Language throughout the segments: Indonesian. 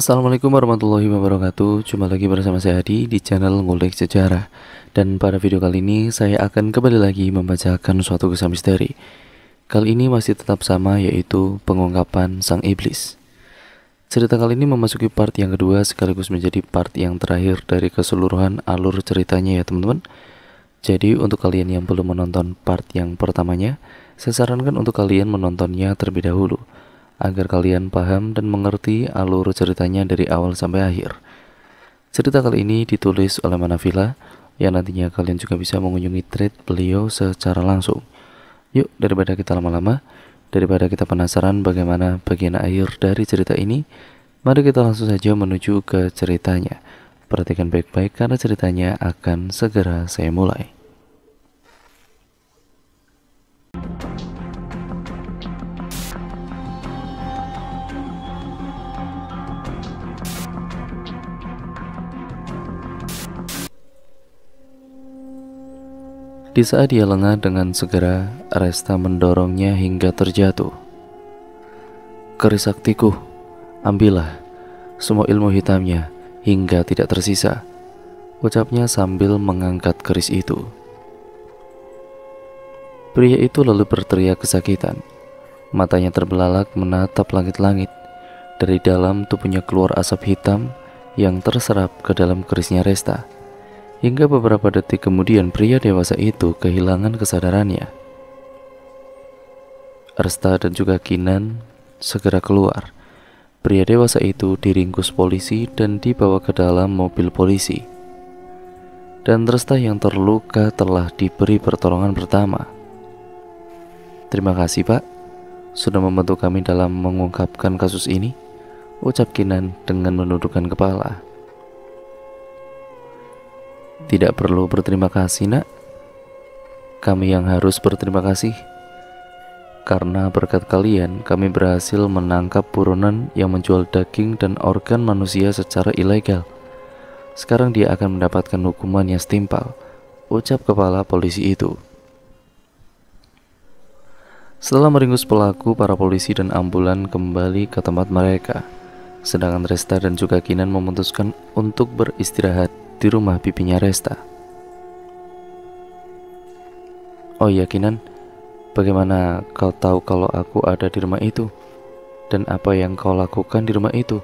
Assalamualaikum warahmatullahi wabarakatuh Jumpa lagi bersama saya Hadi di channel Ngulik Sejarah Dan pada video kali ini saya akan kembali lagi membacakan suatu kisah misteri Kali ini masih tetap sama yaitu pengungkapan Sang Iblis Cerita kali ini memasuki part yang kedua sekaligus menjadi part yang terakhir dari keseluruhan alur ceritanya ya teman-teman Jadi untuk kalian yang belum menonton part yang pertamanya Saya sarankan untuk kalian menontonnya terlebih dahulu agar kalian paham dan mengerti alur ceritanya dari awal sampai akhir. Cerita kali ini ditulis oleh Manavila, yang nantinya kalian juga bisa mengunjungi thread beliau secara langsung. Yuk, daripada kita lama-lama, daripada kita penasaran bagaimana bagian akhir dari cerita ini, mari kita langsung saja menuju ke ceritanya. Perhatikan baik-baik karena ceritanya akan segera saya mulai. Di saat dia lengah dengan segera, Resta mendorongnya hingga terjatuh. Kerisaktiku, ambillah semua ilmu hitamnya hingga tidak tersisa, ucapnya sambil mengangkat keris itu. Pria itu lalu berteriak kesakitan. Matanya terbelalak menatap langit-langit. Dari dalam tubuhnya keluar asap hitam yang terserap ke dalam kerisnya Resta. Hingga beberapa detik kemudian pria dewasa itu kehilangan kesadarannya. Ersta dan juga Kinan segera keluar. Pria dewasa itu diringkus polisi dan dibawa ke dalam mobil polisi. Dan Resta yang terluka telah diberi pertolongan pertama. Terima kasih Pak, sudah membantu kami dalam mengungkapkan kasus ini, ucap Kinan dengan menundukkan kepala. Tidak perlu berterima kasih, Nak. Kami yang harus berterima kasih karena berkat kalian kami berhasil menangkap buronan yang menjual daging dan organ manusia secara ilegal. Sekarang dia akan mendapatkan hukuman yang setimpal, ucap kepala polisi itu. Setelah meringkus pelaku, para polisi dan ambulan kembali ke tempat mereka. Sedangkan Resta dan juga Kinan memutuskan untuk beristirahat di rumah pipinya Resta. Oh iya Kinan, bagaimana kau tahu kalau aku ada di rumah itu? Dan apa yang kau lakukan di rumah itu?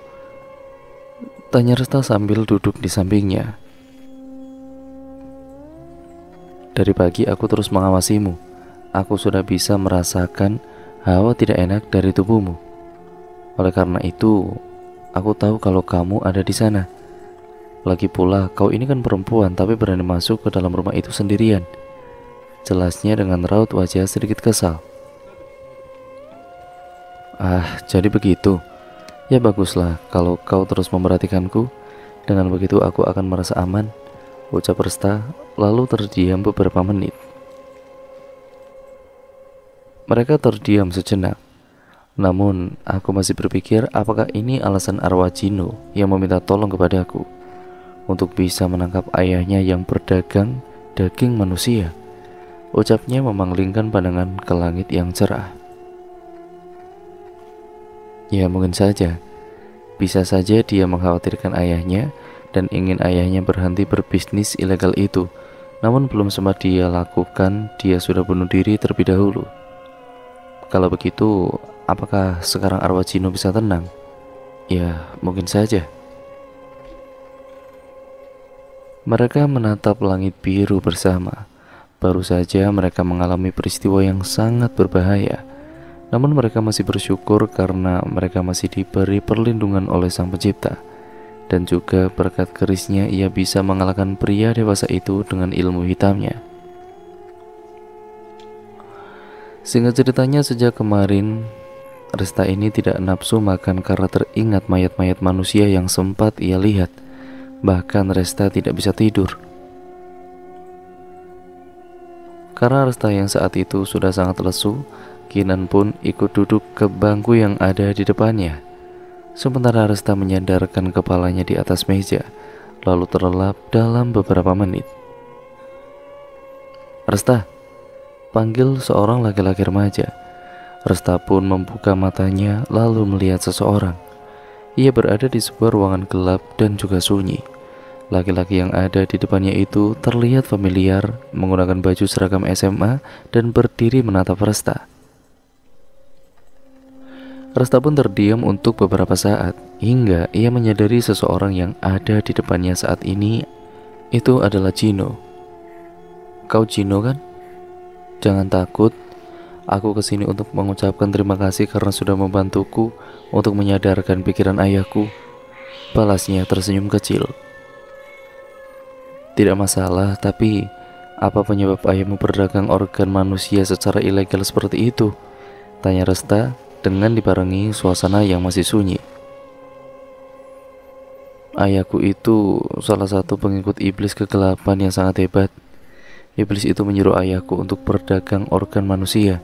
Tanya Resta sambil duduk di sampingnya. Dari pagi aku terus mengawasimu. Aku sudah bisa merasakan hawa tidak enak dari tubuhmu. Oleh karena itu, aku tahu kalau kamu ada di sana lagi pula, kau ini kan perempuan tapi berani masuk ke dalam rumah itu sendirian. Jelasnya dengan raut wajah sedikit kesal. Ah, jadi begitu. Ya baguslah, kalau kau terus memperhatikanku, dengan begitu aku akan merasa aman. Ucap Resta, lalu terdiam beberapa menit. Mereka terdiam sejenak. Namun, aku masih berpikir apakah ini alasan arwah Jino yang meminta tolong kepadaku untuk bisa menangkap ayahnya yang berdagang daging manusia. Ucapnya memanglingkan pandangan ke langit yang cerah. Ya mungkin saja, bisa saja dia mengkhawatirkan ayahnya dan ingin ayahnya berhenti berbisnis ilegal itu. Namun belum sempat dia lakukan, dia sudah bunuh diri terlebih dahulu. Kalau begitu, apakah sekarang arwah Cino bisa tenang? Ya, mungkin saja. Mereka menatap langit biru bersama. Baru saja mereka mengalami peristiwa yang sangat berbahaya. Namun mereka masih bersyukur karena mereka masih diberi perlindungan oleh Sang Pencipta. Dan juga berkat kerisnya ia bisa mengalahkan pria dewasa itu dengan ilmu hitamnya. Singkat ceritanya sejak kemarin Resta ini tidak nafsu makan karena teringat mayat-mayat manusia yang sempat ia lihat. Bahkan Resta tidak bisa tidur. Karena Resta yang saat itu sudah sangat lesu, Kinan pun ikut duduk ke bangku yang ada di depannya. Sementara Resta menyandarkan kepalanya di atas meja, lalu terlelap dalam beberapa menit. Resta, panggil seorang laki-laki remaja. Resta pun membuka matanya lalu melihat seseorang. Ia berada di sebuah ruangan gelap dan juga sunyi. Laki-laki yang ada di depannya itu terlihat familiar, menggunakan baju seragam SMA dan berdiri menatap Resta. Resta pun terdiam untuk beberapa saat hingga ia menyadari seseorang yang ada di depannya saat ini itu adalah Gino. Kau Gino kan? Jangan takut, Aku kesini untuk mengucapkan terima kasih karena sudah membantuku untuk menyadarkan pikiran ayahku. Balasnya tersenyum kecil. Tidak masalah, tapi apa penyebab ayahmu berdagang organ manusia secara ilegal seperti itu? Tanya Resta dengan dibarengi suasana yang masih sunyi. Ayahku itu salah satu pengikut iblis kegelapan yang sangat hebat. Iblis itu menyuruh ayahku untuk berdagang organ manusia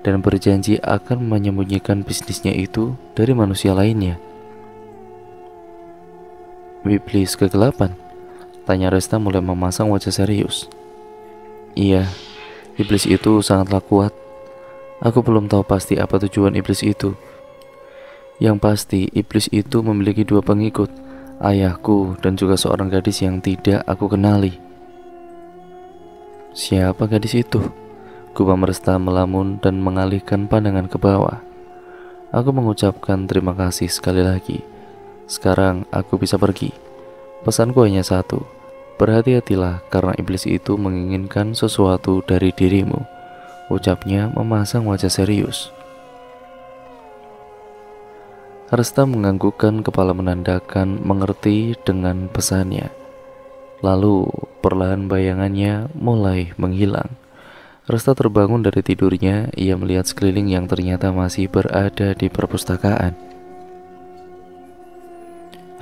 dan berjanji akan menyembunyikan bisnisnya itu dari manusia lainnya. Iblis kegelapan? Tanya Resta mulai memasang wajah serius. Iya, iblis itu sangatlah kuat. Aku belum tahu pasti apa tujuan iblis itu. Yang pasti, iblis itu memiliki dua pengikut, ayahku dan juga seorang gadis yang tidak aku kenali. Siapa gadis itu? Kuba meresta melamun dan mengalihkan pandangan ke bawah. Aku mengucapkan terima kasih sekali lagi. Sekarang aku bisa pergi. Pesanku hanya satu. Berhati-hatilah karena iblis itu menginginkan sesuatu dari dirimu. Ucapnya memasang wajah serius. Resta menganggukkan kepala menandakan mengerti dengan pesannya. Lalu perlahan bayangannya mulai menghilang. Resta terbangun dari tidurnya, ia melihat sekeliling yang ternyata masih berada di perpustakaan.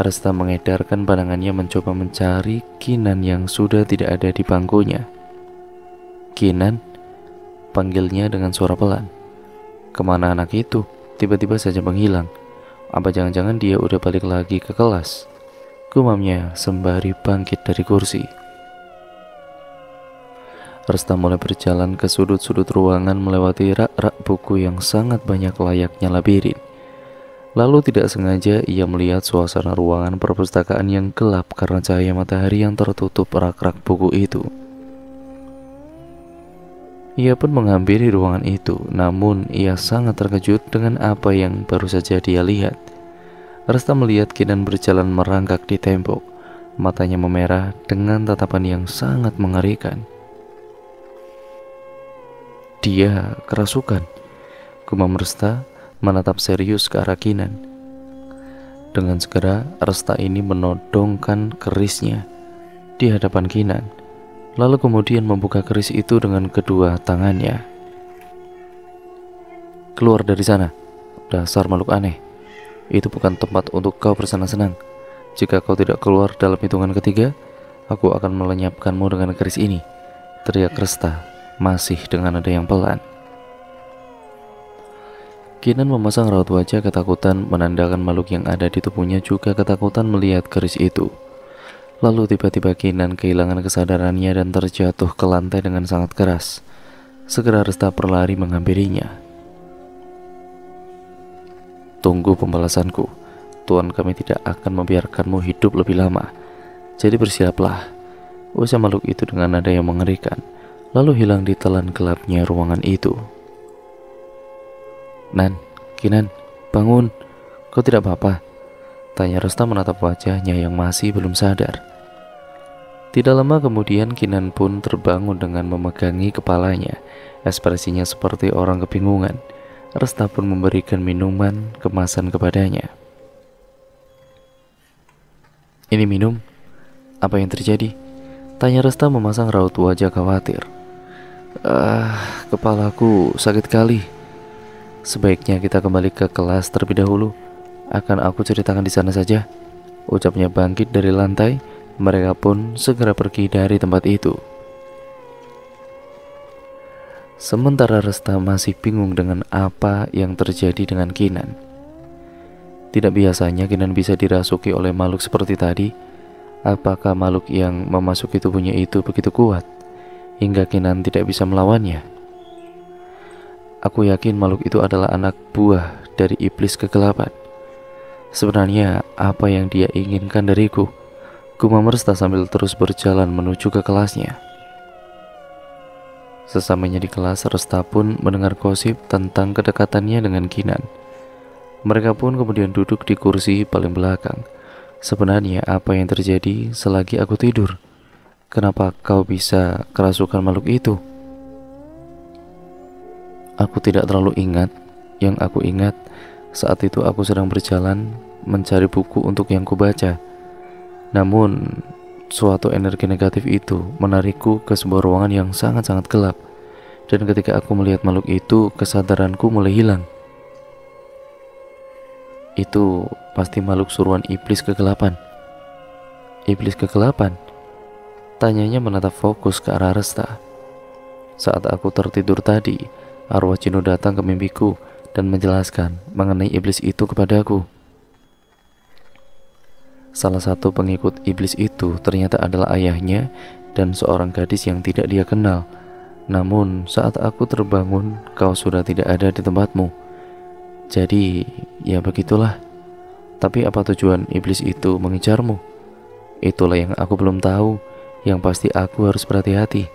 Resta mengedarkan pandangannya mencoba mencari Kinan yang sudah tidak ada di bangkunya. Kinan, panggilnya dengan suara pelan. Kemana anak itu? Tiba-tiba saja menghilang. Apa jangan-jangan dia udah balik lagi ke kelas? Gumamnya sembari bangkit dari kursi. Resta mulai berjalan ke sudut-sudut ruangan melewati rak-rak buku yang sangat banyak layaknya labirin. Lalu tidak sengaja ia melihat suasana ruangan perpustakaan yang gelap karena cahaya matahari yang tertutup rak-rak buku itu. Ia pun menghampiri ruangan itu, namun ia sangat terkejut dengan apa yang baru saja dia lihat. Resta melihat Kinan berjalan merangkak di tembok, matanya memerah dengan tatapan yang sangat mengerikan. Dia kerasukan. Gumam Resta menatap serius ke arah Kinan. Dengan segera, Resta ini menodongkan kerisnya di hadapan Kinan, lalu kemudian membuka keris itu dengan kedua tangannya. Keluar dari sana, dasar makhluk aneh. Itu bukan tempat untuk kau bersenang-senang. Jika kau tidak keluar dalam hitungan ketiga, aku akan melenyapkanmu dengan keris ini. Teriak Resta masih dengan nada yang pelan. Kinan memasang raut wajah ketakutan menandakan makhluk yang ada di tubuhnya juga ketakutan melihat keris itu. Lalu tiba-tiba Kinan kehilangan kesadarannya dan terjatuh ke lantai dengan sangat keras. Segera Resta berlari menghampirinya. Tunggu pembalasanku. tuan kami tidak akan membiarkanmu hidup lebih lama. Jadi bersiaplah. Usah makhluk itu dengan nada yang mengerikan lalu hilang di telan gelapnya ruangan itu. Nan, Kinan, bangun. Kau tidak apa-apa? Tanya Resta menatap wajahnya yang masih belum sadar. Tidak lama kemudian Kinan pun terbangun dengan memegangi kepalanya. Ekspresinya seperti orang kebingungan. Resta pun memberikan minuman kemasan kepadanya. Ini minum? Apa yang terjadi? Tanya Resta memasang raut wajah khawatir. Ah, kepalaku sakit kali. Sebaiknya kita kembali ke kelas terlebih dahulu. Akan aku ceritakan di sana saja. Ucapnya bangkit dari lantai, mereka pun segera pergi dari tempat itu. Sementara Resta masih bingung dengan apa yang terjadi dengan Kinan. Tidak biasanya Kinan bisa dirasuki oleh makhluk seperti tadi. Apakah makhluk yang memasuki tubuhnya itu begitu kuat? hingga Kinan tidak bisa melawannya. Aku yakin makhluk itu adalah anak buah dari iblis kegelapan. Sebenarnya apa yang dia inginkan dariku? Guma meresta sambil terus berjalan menuju ke kelasnya. Sesampainya di kelas, Resta pun mendengar gosip tentang kedekatannya dengan Kinan. Mereka pun kemudian duduk di kursi paling belakang. Sebenarnya apa yang terjadi selagi aku tidur? Kenapa kau bisa kerasukan makhluk itu? Aku tidak terlalu ingat. Yang aku ingat, saat itu aku sedang berjalan mencari buku untuk yang kubaca. Namun, suatu energi negatif itu menarikku ke sebuah ruangan yang sangat-sangat gelap. Dan ketika aku melihat makhluk itu, kesadaranku mulai hilang. Itu pasti makhluk suruhan iblis kegelapan. Iblis kegelapan? Tanyanya menatap fokus ke arah Resta. Saat aku tertidur tadi, arwah Cino datang ke mimpiku dan menjelaskan mengenai iblis itu kepadaku. Salah satu pengikut iblis itu ternyata adalah ayahnya dan seorang gadis yang tidak dia kenal. Namun, saat aku terbangun, kau sudah tidak ada di tempatmu. Jadi, ya begitulah. Tapi apa tujuan iblis itu mengejarmu? Itulah yang aku belum tahu yang pasti aku harus berhati-hati.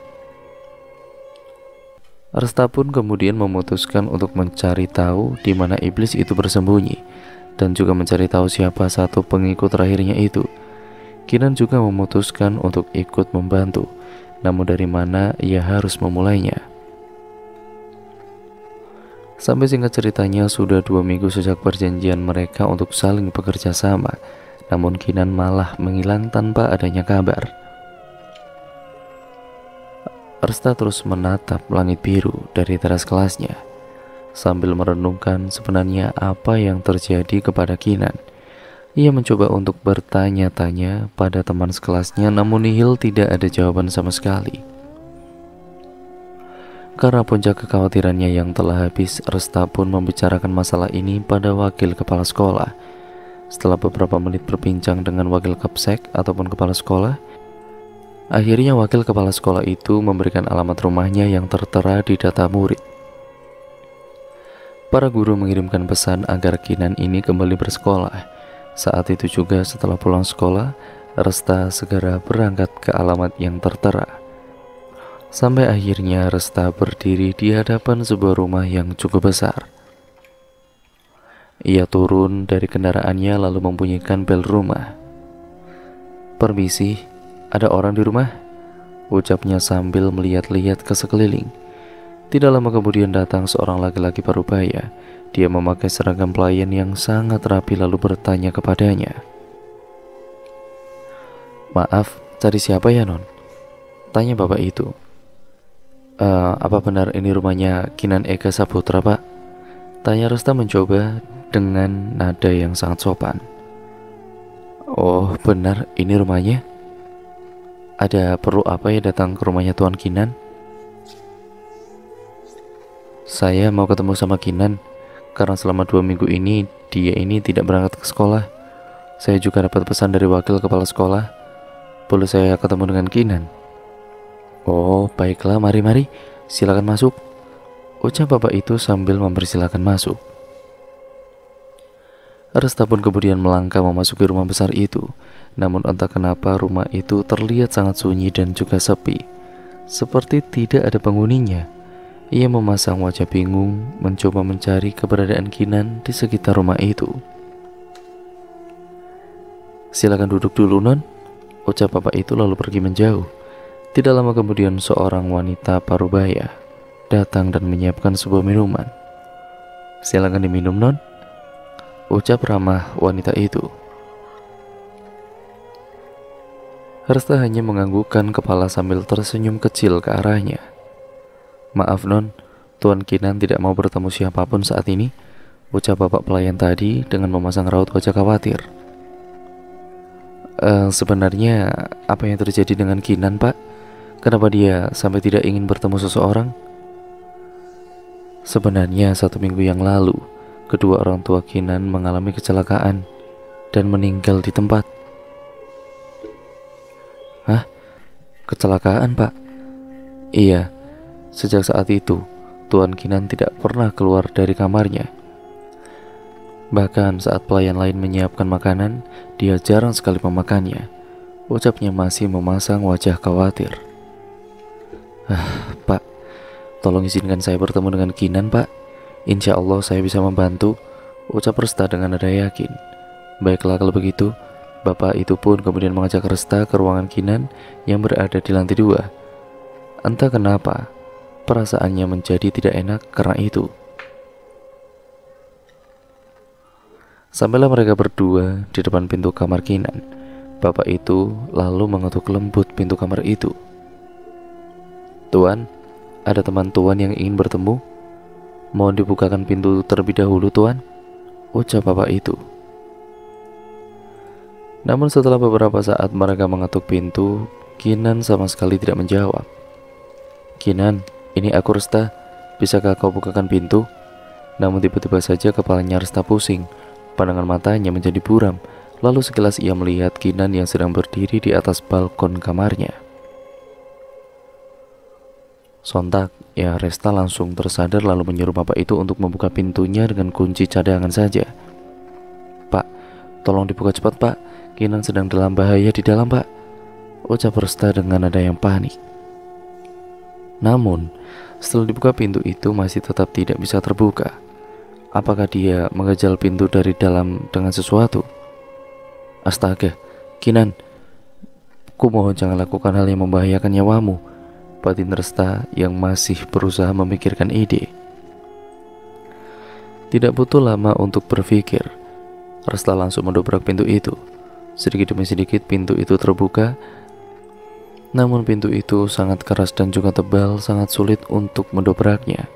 Resta pun kemudian memutuskan untuk mencari tahu di mana iblis itu bersembunyi dan juga mencari tahu siapa satu pengikut terakhirnya itu. Kinan juga memutuskan untuk ikut membantu, namun dari mana ia harus memulainya. Sampai singkat ceritanya sudah dua minggu sejak perjanjian mereka untuk saling bekerja sama, namun Kinan malah menghilang tanpa adanya kabar. Ersta terus menatap langit biru dari teras kelasnya sambil merenungkan sebenarnya apa yang terjadi kepada Kinan. Ia mencoba untuk bertanya-tanya pada teman sekelasnya namun nihil tidak ada jawaban sama sekali. Karena puncak kekhawatirannya yang telah habis, Resta pun membicarakan masalah ini pada wakil kepala sekolah. Setelah beberapa menit berbincang dengan wakil kapsek ataupun kepala sekolah, Akhirnya wakil kepala sekolah itu memberikan alamat rumahnya yang tertera di data murid. Para guru mengirimkan pesan agar Kinan ini kembali bersekolah. Saat itu juga setelah pulang sekolah, Resta segera berangkat ke alamat yang tertera. Sampai akhirnya Resta berdiri di hadapan sebuah rumah yang cukup besar. Ia turun dari kendaraannya lalu membunyikan bel rumah. Permisi, ada orang di rumah? Ucapnya sambil melihat-lihat ke sekeliling. Tidak lama kemudian datang seorang laki-laki parubaya. Dia memakai seragam pelayan yang sangat rapi lalu bertanya kepadanya. Maaf, cari siapa ya non? Tanya bapak itu. E, apa benar ini rumahnya Kinan Eka Saputra pak? Tanya Resta mencoba dengan nada yang sangat sopan. Oh benar ini rumahnya? Ada perlu apa ya datang ke rumahnya Tuan Kinan? Saya mau ketemu sama Kinan karena selama dua minggu ini dia ini tidak berangkat ke sekolah. Saya juga dapat pesan dari wakil kepala sekolah. Boleh saya ketemu dengan Kinan? Oh, baiklah, mari-mari. Silakan masuk. Ucap bapak itu sambil mempersilahkan masuk. Resta pun kemudian melangkah memasuki rumah besar itu namun entah kenapa rumah itu terlihat sangat sunyi dan juga sepi Seperti tidak ada penghuninya Ia memasang wajah bingung mencoba mencari keberadaan Kinan di sekitar rumah itu Silakan duduk dulu non Ucap bapak itu lalu pergi menjauh Tidak lama kemudian seorang wanita parubaya datang dan menyiapkan sebuah minuman Silakan diminum non Ucap ramah wanita itu Hersta hanya menganggukkan kepala sambil tersenyum kecil ke arahnya. Maaf non, Tuan Kinan tidak mau bertemu siapapun saat ini, ucap bapak pelayan tadi dengan memasang raut wajah khawatir. E, sebenarnya apa yang terjadi dengan Kinan pak? Kenapa dia sampai tidak ingin bertemu seseorang? Sebenarnya satu minggu yang lalu, kedua orang tua Kinan mengalami kecelakaan dan meninggal di tempat. Hah? Kecelakaan, Pak? Iya. Sejak saat itu, Tuan Kinan tidak pernah keluar dari kamarnya. Bahkan saat pelayan lain menyiapkan makanan, dia jarang sekali memakannya. Ucapnya masih memasang wajah khawatir. Ah, Pak, tolong izinkan saya bertemu dengan Kinan, Pak. Insya Allah saya bisa membantu. Ucap Resta dengan nada yakin. Baiklah kalau begitu, Bapak itu pun kemudian mengajak Resta ke ruangan Kinan yang berada di lantai dua. Entah kenapa, perasaannya menjadi tidak enak karena itu. Sampailah mereka berdua di depan pintu kamar Kinan. Bapak itu lalu mengetuk lembut pintu kamar itu. Tuan, ada teman tuan yang ingin bertemu. Mohon dibukakan pintu terlebih dahulu, tuan. Ucap bapak itu. Namun setelah beberapa saat mereka mengetuk pintu, Kinan sama sekali tidak menjawab. Kinan, ini aku Resta. Bisakah kau bukakan pintu? Namun tiba-tiba saja kepalanya Resta pusing. Pandangan matanya menjadi buram. Lalu sekilas ia melihat Kinan yang sedang berdiri di atas balkon kamarnya. Sontak, ya Resta langsung tersadar lalu menyuruh bapak itu untuk membuka pintunya dengan kunci cadangan saja. Pak, tolong dibuka cepat pak, Kinan sedang dalam bahaya di dalam, Pak. Ucap Resta dengan nada yang panik. Namun, setelah dibuka pintu itu masih tetap tidak bisa terbuka. Apakah dia mengejar pintu dari dalam dengan sesuatu? Astaga, Kinan, ku mohon jangan lakukan hal yang membahayakan nyawamu. Batin Resta yang masih berusaha memikirkan ide. Tidak butuh lama untuk berpikir. Resta langsung mendobrak pintu itu. Sedikit demi sedikit pintu itu terbuka, namun pintu itu sangat keras dan juga tebal, sangat sulit untuk mendobraknya.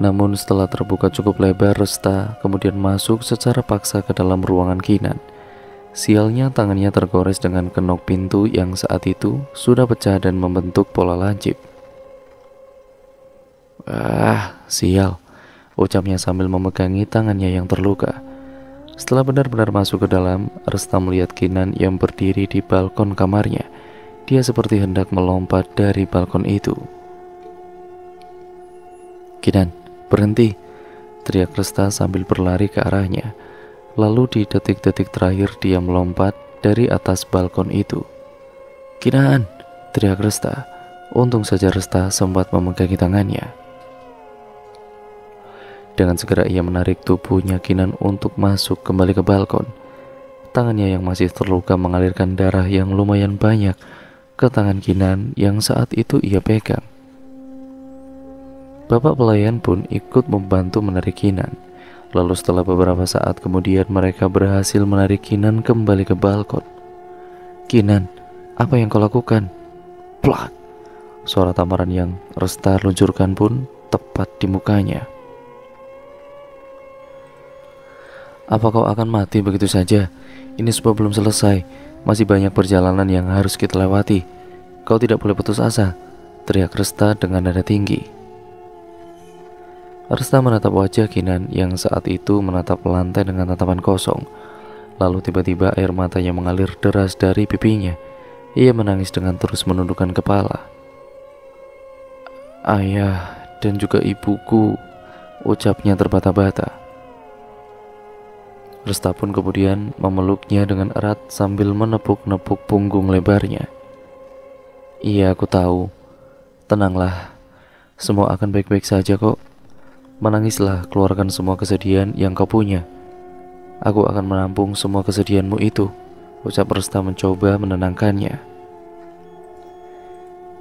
Namun setelah terbuka cukup lebar, Resta kemudian masuk secara paksa ke dalam ruangan Kinan. Sialnya tangannya tergores dengan kenok pintu yang saat itu sudah pecah dan membentuk pola lancip. Ah, sial, ucapnya sambil memegangi tangannya yang terluka. Setelah benar-benar masuk ke dalam, Resta melihat Kinan yang berdiri di balkon kamarnya. Dia seperti hendak melompat dari balkon itu. Kinan, berhenti! Teriak Resta sambil berlari ke arahnya. Lalu di detik-detik terakhir dia melompat dari atas balkon itu. Kinan, teriak Resta. Untung saja Resta sempat memegangi tangannya. Dengan segera ia menarik tubuhnya Kinan untuk masuk kembali ke balkon. Tangannya yang masih terluka mengalirkan darah yang lumayan banyak ke tangan Kinan yang saat itu ia pegang. Bapak pelayan pun ikut membantu menarik Kinan. Lalu setelah beberapa saat kemudian mereka berhasil menarik Kinan kembali ke balkon. Kinan, apa yang kau lakukan? Plak! Suara tamaran yang Resta luncurkan pun tepat di mukanya. Apa kau akan mati begitu saja? Ini semua belum selesai. Masih banyak perjalanan yang harus kita lewati. Kau tidak boleh putus asa, teriak Resta dengan nada tinggi. Resta menatap wajah Kinan yang saat itu menatap lantai dengan tatapan kosong. Lalu tiba-tiba air matanya mengalir deras dari pipinya. Ia menangis dengan terus menundukkan kepala. Ayah dan juga ibuku, ucapnya terbata-bata. Resta pun kemudian memeluknya dengan erat sambil menepuk-nepuk punggung lebarnya. Iya, aku tahu. Tenanglah, semua akan baik-baik saja kok. Menangislah, keluarkan semua kesedihan yang kau punya. Aku akan menampung semua kesedihanmu itu, ucap Resta mencoba menenangkannya.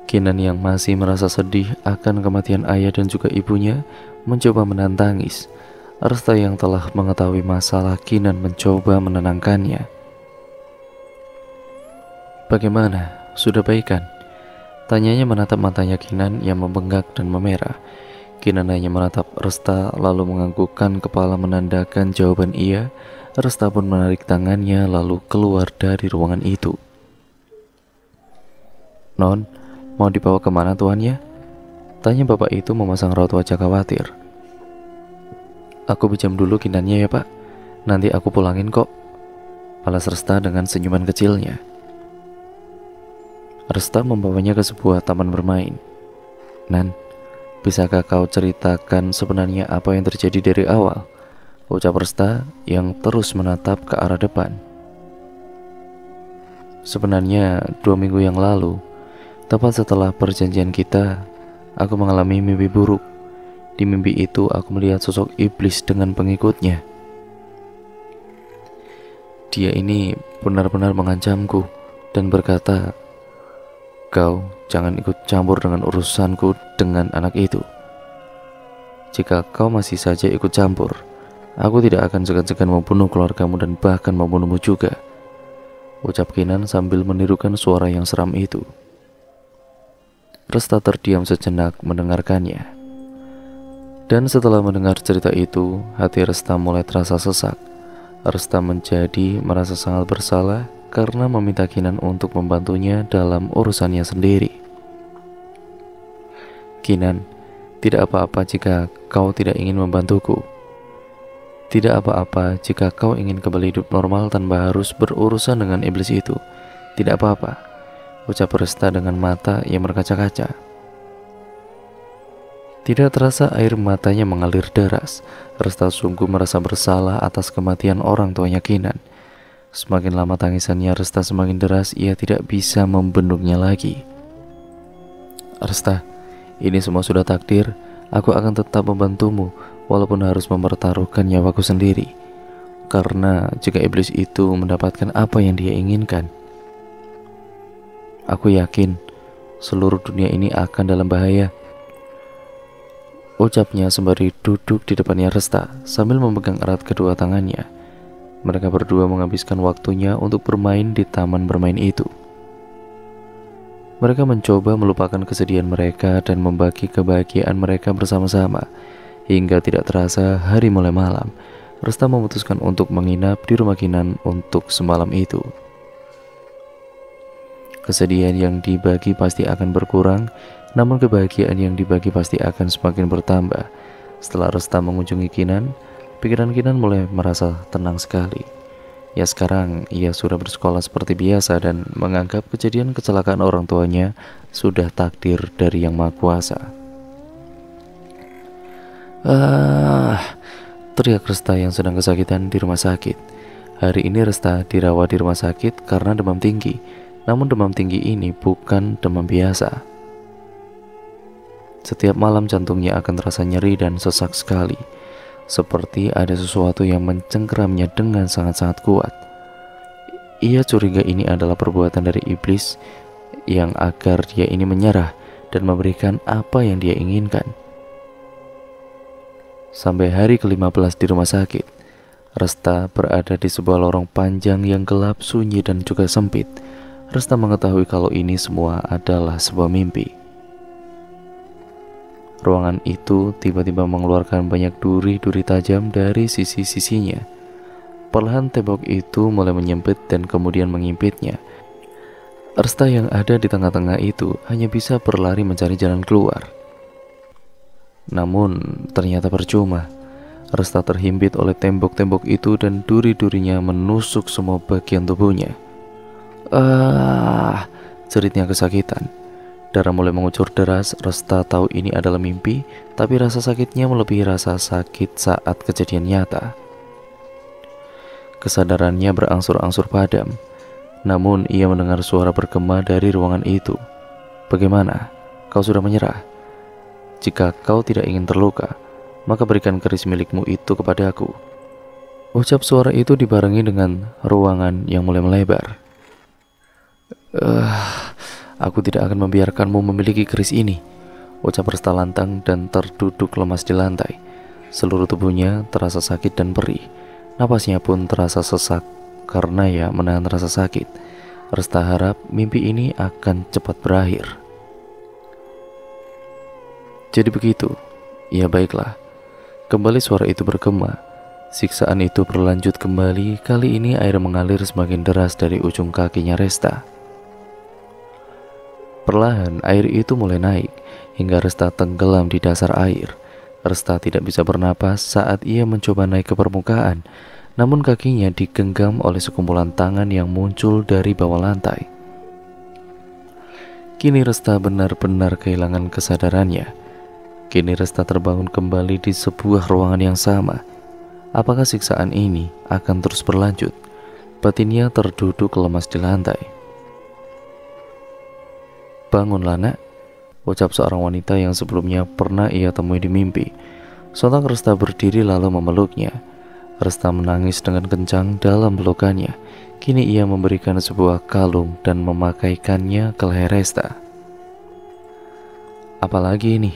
Kinan yang masih merasa sedih akan kematian ayah dan juga ibunya mencoba menantangis. Resta yang telah mengetahui masalah Kinan mencoba menenangkannya. Bagaimana? Sudah baik kan? Tanyanya menatap matanya Kinan yang membengkak dan memerah. Kinan hanya menatap Resta lalu menganggukkan kepala menandakan jawaban iya. Resta pun menarik tangannya lalu keluar dari ruangan itu. Non, mau dibawa kemana tuannya? Tanya bapak itu memasang raut wajah khawatir. Aku pinjam dulu kinannya ya pak Nanti aku pulangin kok Balas Resta dengan senyuman kecilnya Resta membawanya ke sebuah taman bermain Nan, bisakah kau ceritakan sebenarnya apa yang terjadi dari awal? Ucap Resta yang terus menatap ke arah depan Sebenarnya dua minggu yang lalu Tepat setelah perjanjian kita Aku mengalami mimpi buruk di mimpi itu aku melihat sosok iblis dengan pengikutnya. Dia ini benar-benar mengancamku dan berkata, "Kau jangan ikut campur dengan urusanku dengan anak itu. Jika kau masih saja ikut campur, aku tidak akan segan-segan membunuh keluargamu dan bahkan membunuhmu juga." ucap Kinan sambil menirukan suara yang seram itu. Resta terdiam sejenak mendengarkannya. Dan setelah mendengar cerita itu, hati Resta mulai terasa sesak. Resta menjadi merasa sangat bersalah karena meminta Kinan untuk membantunya dalam urusannya sendiri. Kinan, tidak apa-apa jika kau tidak ingin membantuku. Tidak apa-apa jika kau ingin kembali hidup normal tanpa harus berurusan dengan iblis itu. Tidak apa-apa. Ucap Resta dengan mata yang berkaca-kaca. Tidak terasa air matanya mengalir deras. Resta sungguh merasa bersalah atas kematian orang tuanya Kinan. Semakin lama tangisannya Resta semakin deras, ia tidak bisa membendungnya lagi. Resta, ini semua sudah takdir. Aku akan tetap membantumu, walaupun harus mempertaruhkan nyawaku sendiri. Karena jika iblis itu mendapatkan apa yang dia inginkan, aku yakin seluruh dunia ini akan dalam bahaya. Ucapnya sembari duduk di depannya Resta sambil memegang erat kedua tangannya. Mereka berdua menghabiskan waktunya untuk bermain di taman bermain itu. Mereka mencoba melupakan kesedihan mereka dan membagi kebahagiaan mereka bersama-sama. Hingga tidak terasa hari mulai malam, Resta memutuskan untuk menginap di rumah Kinan untuk semalam itu. Kesedihan yang dibagi pasti akan berkurang namun kebahagiaan yang dibagi pasti akan semakin bertambah. Setelah Resta mengunjungi Kinan, pikiran Kinan mulai merasa tenang sekali. Ya sekarang ia sudah bersekolah seperti biasa dan menganggap kejadian kecelakaan orang tuanya sudah takdir dari Yang Maha Kuasa. Ah, teriak Resta yang sedang kesakitan di rumah sakit. Hari ini Resta dirawat di rumah sakit karena demam tinggi. Namun demam tinggi ini bukan demam biasa. Setiap malam jantungnya akan terasa nyeri dan sesak sekali, seperti ada sesuatu yang mencengkeramnya dengan sangat-sangat kuat. Ia curiga ini adalah perbuatan dari iblis yang agar dia ini menyerah dan memberikan apa yang dia inginkan. Sampai hari ke-15 di rumah sakit, Resta berada di sebuah lorong panjang yang gelap, sunyi, dan juga sempit. Resta mengetahui kalau ini semua adalah sebuah mimpi. Ruangan itu tiba-tiba mengeluarkan banyak duri-duri tajam dari sisi-sisinya. Perlahan tembok itu mulai menyempit dan kemudian mengimpitnya. Ersta yang ada di tengah-tengah itu hanya bisa berlari mencari jalan keluar. Namun, ternyata percuma. Resta terhimpit oleh tembok-tembok itu dan duri-durinya menusuk semua bagian tubuhnya. Ah, ceritnya kesakitan. Darah mulai mengucur deras, Resta tahu ini adalah mimpi, tapi rasa sakitnya melebihi rasa sakit saat kejadian nyata. Kesadarannya berangsur-angsur padam, namun ia mendengar suara bergema dari ruangan itu. Bagaimana? Kau sudah menyerah? Jika kau tidak ingin terluka, maka berikan keris milikmu itu kepada aku. Ucap suara itu dibarengi dengan ruangan yang mulai melebar. Uh, Aku tidak akan membiarkanmu memiliki keris ini. Ucap Resta lantang dan terduduk lemas di lantai. Seluruh tubuhnya terasa sakit dan perih. Napasnya pun terasa sesak karena ya menahan rasa sakit. Resta harap mimpi ini akan cepat berakhir. Jadi begitu. Ya baiklah. Kembali suara itu bergema. Siksaan itu berlanjut kembali, kali ini air mengalir semakin deras dari ujung kakinya Resta. Perlahan air itu mulai naik hingga Resta tenggelam di dasar air. Resta tidak bisa bernapas saat ia mencoba naik ke permukaan, namun kakinya digenggam oleh sekumpulan tangan yang muncul dari bawah lantai. Kini Resta benar-benar kehilangan kesadarannya. Kini Resta terbangun kembali di sebuah ruangan yang sama. Apakah siksaan ini akan terus berlanjut? Batinnya terduduk lemas di lantai. Bangunlah nak, ucap seorang wanita yang sebelumnya pernah ia temui di mimpi. Sontak Resta berdiri lalu memeluknya. Resta menangis dengan kencang dalam pelukannya. Kini ia memberikan sebuah kalung dan memakaikannya ke leher Resta. Apalagi ini?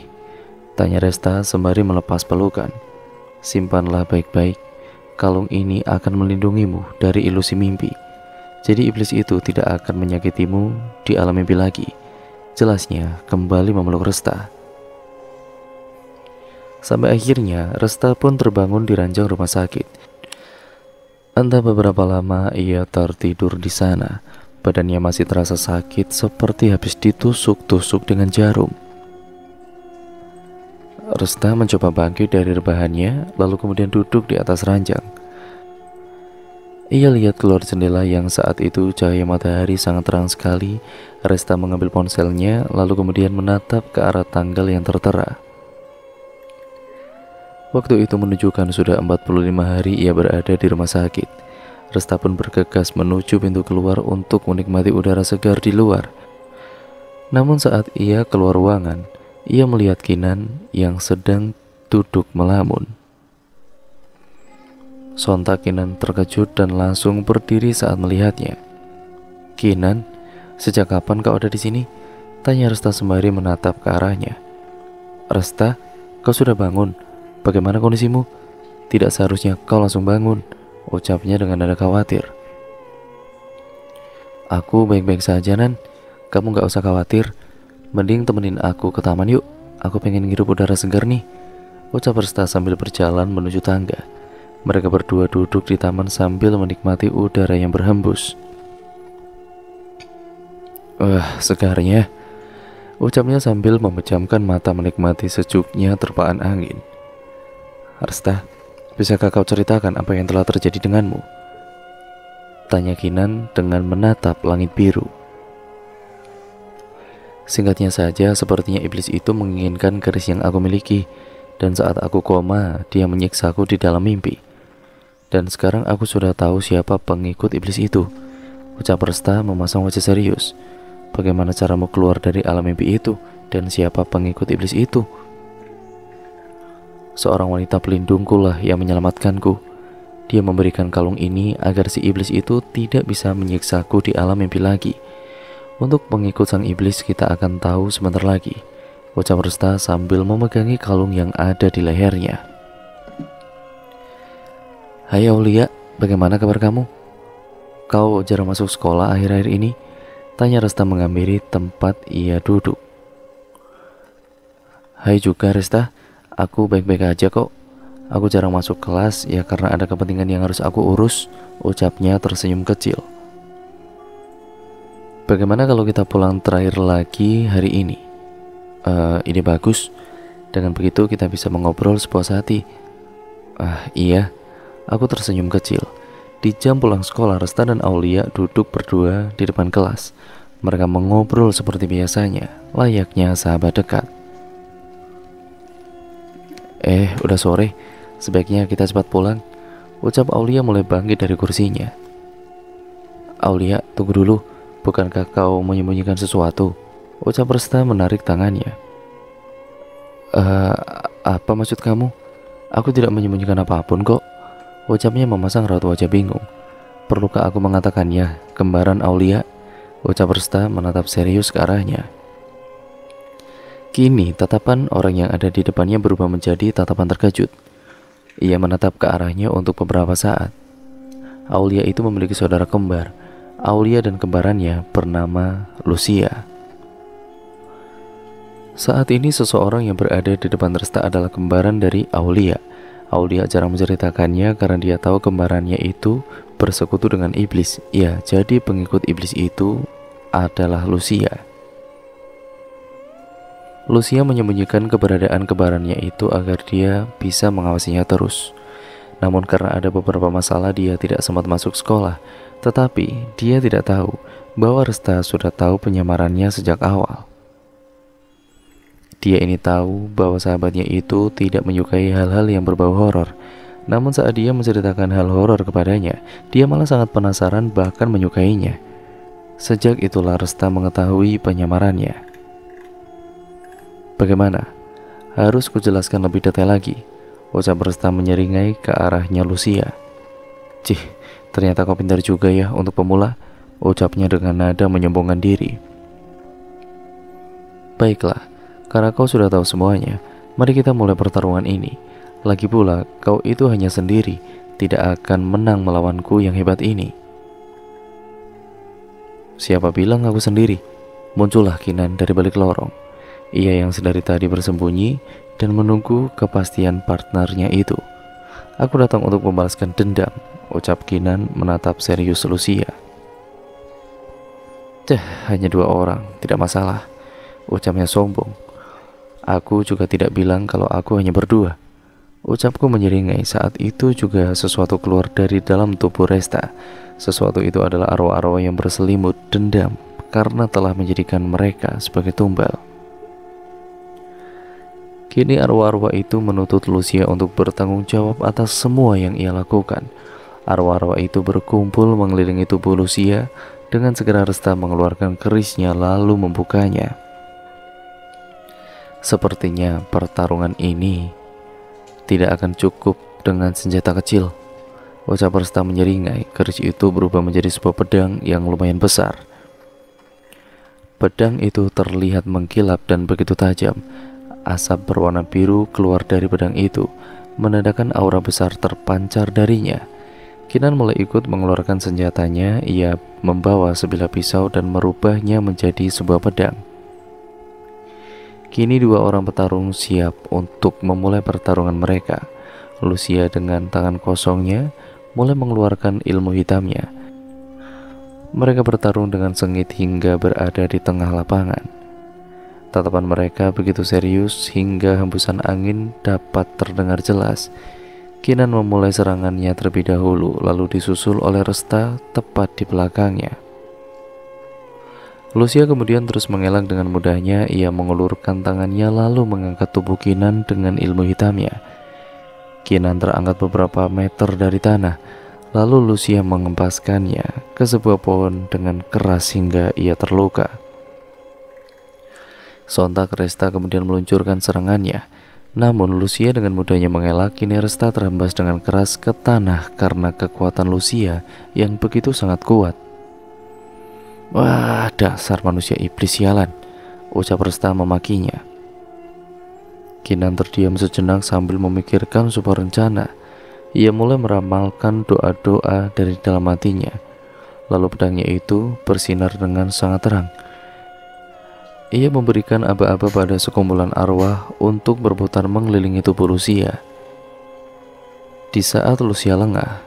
Tanya Resta sembari melepas pelukan. Simpanlah baik-baik, kalung ini akan melindungimu dari ilusi mimpi. Jadi iblis itu tidak akan menyakitimu di alam mimpi lagi jelasnya kembali memeluk Resta. Sampai akhirnya Resta pun terbangun di ranjang rumah sakit. Entah beberapa lama ia tertidur di sana. Badannya masih terasa sakit seperti habis ditusuk-tusuk dengan jarum. Resta mencoba bangkit dari rebahannya, lalu kemudian duduk di atas ranjang. Ia lihat keluar jendela yang saat itu cahaya matahari sangat terang sekali. Resta mengambil ponselnya, lalu kemudian menatap ke arah tanggal yang tertera. Waktu itu menunjukkan sudah 45 hari ia berada di rumah sakit. Resta pun bergegas menuju pintu keluar untuk menikmati udara segar di luar. Namun saat ia keluar ruangan, ia melihat Kinan yang sedang duduk melamun. Sontak Kinan terkejut dan langsung berdiri saat melihatnya. Kinan, sejak kapan kau ada di sini? Tanya Resta sembari menatap ke arahnya. Resta, kau sudah bangun. Bagaimana kondisimu? Tidak seharusnya kau langsung bangun, ucapnya dengan nada khawatir. Aku baik-baik saja, Nan. Kamu gak usah khawatir. Mending temenin aku ke taman yuk. Aku pengen ngirup udara segar nih. Ucap Resta sambil berjalan menuju tangga. Mereka berdua duduk di taman sambil menikmati udara yang berhembus. Wah, uh, segarnya. Ucapnya sambil memejamkan mata menikmati sejuknya terpaan angin. Arsta, bisakah kau ceritakan apa yang telah terjadi denganmu? Tanya Kinan dengan menatap langit biru. Singkatnya saja, sepertinya iblis itu menginginkan keris yang aku miliki, dan saat aku koma, dia menyiksaku di dalam mimpi. Dan sekarang aku sudah tahu siapa pengikut iblis itu. Ucap Resta memasang wajah serius. Bagaimana cara caramu keluar dari alam mimpi itu dan siapa pengikut iblis itu? Seorang wanita pelindungku lah yang menyelamatkanku. Dia memberikan kalung ini agar si iblis itu tidak bisa menyiksaku di alam mimpi lagi. Untuk pengikut sang iblis kita akan tahu sebentar lagi. Ucap Resta sambil memegangi kalung yang ada di lehernya. Hai Aulia, bagaimana kabar kamu? Kau jarang masuk sekolah akhir-akhir ini? Tanya Resta mengamiri tempat ia duduk. Hai juga Resta, aku baik-baik aja kok. Aku jarang masuk kelas ya karena ada kepentingan yang harus aku urus, ucapnya tersenyum kecil. Bagaimana kalau kita pulang terakhir lagi hari ini? Uh, ini bagus. Dengan begitu kita bisa mengobrol sepuas hati. Ah, uh, iya. Aku tersenyum kecil. Di jam pulang sekolah, Resta dan Aulia duduk berdua di depan kelas. Mereka mengobrol seperti biasanya, layaknya sahabat dekat. Eh, udah sore. Sebaiknya kita cepat pulang. Ucap Aulia mulai bangkit dari kursinya. Aulia, tunggu dulu. Bukankah kau menyembunyikan sesuatu? Ucap Resta menarik tangannya. Eh, apa maksud kamu? Aku tidak menyembunyikan apapun kok. Ucapnya memasang raut Wajah bingung. Perlukah aku mengatakannya, kembaran Aulia? Ucap Resta menatap serius ke arahnya. Kini, tatapan orang yang ada di depannya berubah menjadi tatapan terkejut. Ia menatap ke arahnya untuk beberapa saat. Aulia itu memiliki saudara kembar. Aulia dan kembarannya bernama Lucia. Saat ini seseorang yang berada di depan Resta adalah kembaran dari Aulia. Aulia jarang menceritakannya karena dia tahu kembarannya itu bersekutu dengan iblis. Ya, jadi pengikut iblis itu adalah Lucia. Lucia menyembunyikan keberadaan kembarannya itu agar dia bisa mengawasinya terus. Namun karena ada beberapa masalah dia tidak sempat masuk sekolah, tetapi dia tidak tahu bahwa Resta sudah tahu penyamarannya sejak awal. Dia ini tahu bahwa sahabatnya itu tidak menyukai hal-hal yang berbau horor. Namun saat dia menceritakan hal horor kepadanya, dia malah sangat penasaran bahkan menyukainya. Sejak itulah Resta mengetahui penyamarannya. Bagaimana? Harus kujelaskan lebih detail lagi. Ucap Resta menyeringai ke arahnya Lucia. Cih, ternyata kau pintar juga ya untuk pemula. Ucapnya dengan nada menyombongkan diri. Baiklah, karena kau sudah tahu semuanya, mari kita mulai pertarungan ini. Lagi pula, kau itu hanya sendiri, tidak akan menang melawanku yang hebat ini. Siapa bilang aku sendiri? Muncullah Kinan dari balik lorong. Ia yang sedari tadi bersembunyi dan menunggu kepastian partnernya itu. Aku datang untuk membalaskan dendam, ucap Kinan menatap serius Lucia. Cah, hanya dua orang, tidak masalah. Ucapnya sombong. Aku juga tidak bilang kalau aku hanya berdua. Ucapku menyeringai saat itu juga sesuatu keluar dari dalam tubuh Resta. Sesuatu itu adalah arwah-arwah yang berselimut dendam karena telah menjadikan mereka sebagai tumbal. Kini arwah-arwah itu menuntut Lucia untuk bertanggung jawab atas semua yang ia lakukan. Arwah-arwah itu berkumpul mengelilingi tubuh Lucia dengan segera Resta mengeluarkan kerisnya lalu membukanya. Sepertinya pertarungan ini tidak akan cukup dengan senjata kecil. Wajah Persta menyeringai, keris itu berubah menjadi sebuah pedang yang lumayan besar. Pedang itu terlihat mengkilap dan begitu tajam. Asap berwarna biru keluar dari pedang itu, menandakan aura besar terpancar darinya. Kinan mulai ikut mengeluarkan senjatanya, ia membawa sebilah pisau dan merubahnya menjadi sebuah pedang. Kini dua orang petarung siap untuk memulai pertarungan mereka. Lucia dengan tangan kosongnya mulai mengeluarkan ilmu hitamnya. Mereka bertarung dengan sengit hingga berada di tengah lapangan. Tatapan mereka begitu serius hingga hembusan angin dapat terdengar jelas. Kinan memulai serangannya terlebih dahulu, lalu disusul oleh Resta tepat di belakangnya. Lucia kemudian terus mengelak dengan mudahnya. Ia mengulurkan tangannya lalu mengangkat tubuh Kinan dengan ilmu hitamnya. Kinan terangkat beberapa meter dari tanah. Lalu Lucia mengempaskannya ke sebuah pohon dengan keras hingga ia terluka. Sontak Resta kemudian meluncurkan serangannya. Namun Lucia dengan mudahnya mengelak kini Resta terhembas dengan keras ke tanah karena kekuatan Lucia yang begitu sangat kuat. Wah, dasar manusia iblis sialan. Ucap Resta memakinya. Kinan terdiam sejenak sambil memikirkan sebuah rencana. Ia mulai meramalkan doa-doa dari dalam hatinya. Lalu pedangnya itu bersinar dengan sangat terang. Ia memberikan aba-aba pada sekumpulan arwah untuk berputar mengelilingi tubuh Lucia. Di saat Lucia lengah,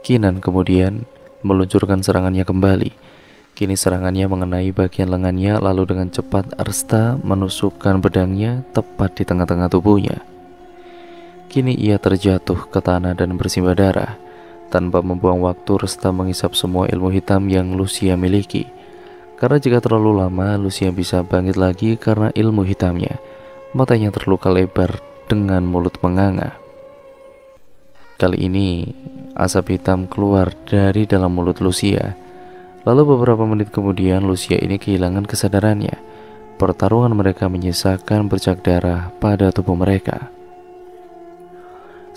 Kinan kemudian meluncurkan serangannya kembali Kini serangannya mengenai bagian lengannya lalu dengan cepat Arsta menusukkan pedangnya tepat di tengah-tengah tubuhnya. Kini ia terjatuh ke tanah dan bersimbah darah. Tanpa membuang waktu, Resta menghisap semua ilmu hitam yang Lucia miliki. Karena jika terlalu lama, Lucia bisa bangkit lagi karena ilmu hitamnya. Matanya terluka lebar dengan mulut menganga. Kali ini, asap hitam keluar dari dalam mulut Lucia. Lalu beberapa menit kemudian Lucia ini kehilangan kesadarannya. Pertarungan mereka menyisakan bercak darah pada tubuh mereka.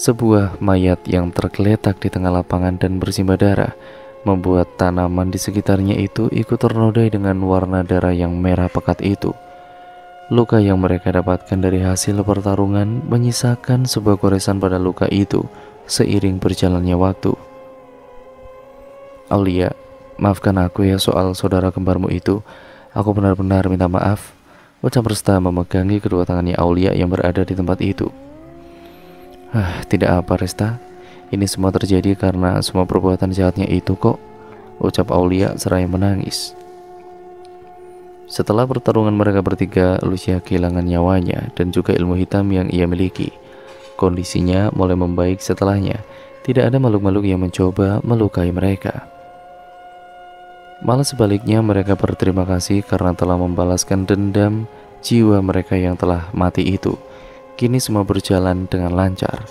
Sebuah mayat yang tergeletak di tengah lapangan dan bersimbah darah membuat tanaman di sekitarnya itu ikut ternodai dengan warna darah yang merah pekat itu. Luka yang mereka dapatkan dari hasil pertarungan menyisakan sebuah goresan pada luka itu seiring berjalannya waktu. Aulia Maafkan aku ya soal saudara kembarmu itu. Aku benar-benar minta maaf. Ucap Resta memegangi kedua tangannya Aulia yang berada di tempat itu. Ah, tidak apa Resta. Ini semua terjadi karena semua perbuatan jahatnya itu kok. Ucap Aulia seraya menangis. Setelah pertarungan mereka bertiga, Lucia kehilangan nyawanya dan juga ilmu hitam yang ia miliki. Kondisinya mulai membaik setelahnya. Tidak ada makhluk-makhluk yang mencoba melukai mereka. Malah sebaliknya mereka berterima kasih karena telah membalaskan dendam jiwa mereka yang telah mati itu. Kini semua berjalan dengan lancar.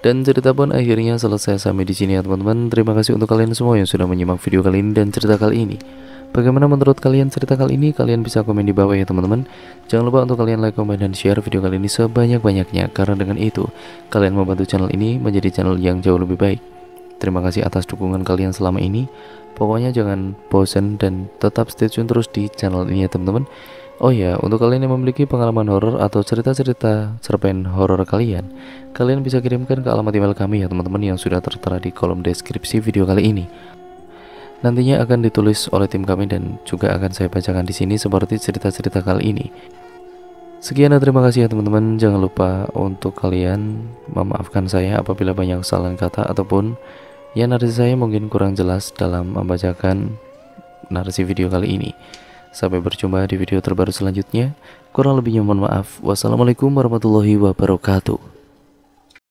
Dan cerita pun akhirnya selesai sampai di sini ya teman-teman. Terima kasih untuk kalian semua yang sudah menyimak video kali ini dan cerita kali ini. Bagaimana menurut kalian cerita kali ini? Kalian bisa komen di bawah ya teman-teman. Jangan lupa untuk kalian like, komen, dan share video kali ini sebanyak-banyaknya. Karena dengan itu, kalian membantu channel ini menjadi channel yang jauh lebih baik. Terima kasih atas dukungan kalian selama ini. Pokoknya jangan bosen dan tetap stay tune terus di channel ini ya teman-teman. Oh ya, untuk kalian yang memiliki pengalaman horor atau cerita-cerita cerpen horor kalian, kalian bisa kirimkan ke alamat email kami ya teman-teman yang sudah tertera di kolom deskripsi video kali ini. Nantinya akan ditulis oleh tim kami dan juga akan saya bacakan di sini seperti cerita-cerita kali ini. Sekian dan terima kasih ya teman-teman. Jangan lupa untuk kalian memaafkan saya apabila banyak kesalahan kata ataupun Ya narasi saya mungkin kurang jelas dalam membacakan narasi video kali ini. Sampai berjumpa di video terbaru selanjutnya. Kurang lebihnya mohon maaf. Wassalamualaikum warahmatullahi wabarakatuh.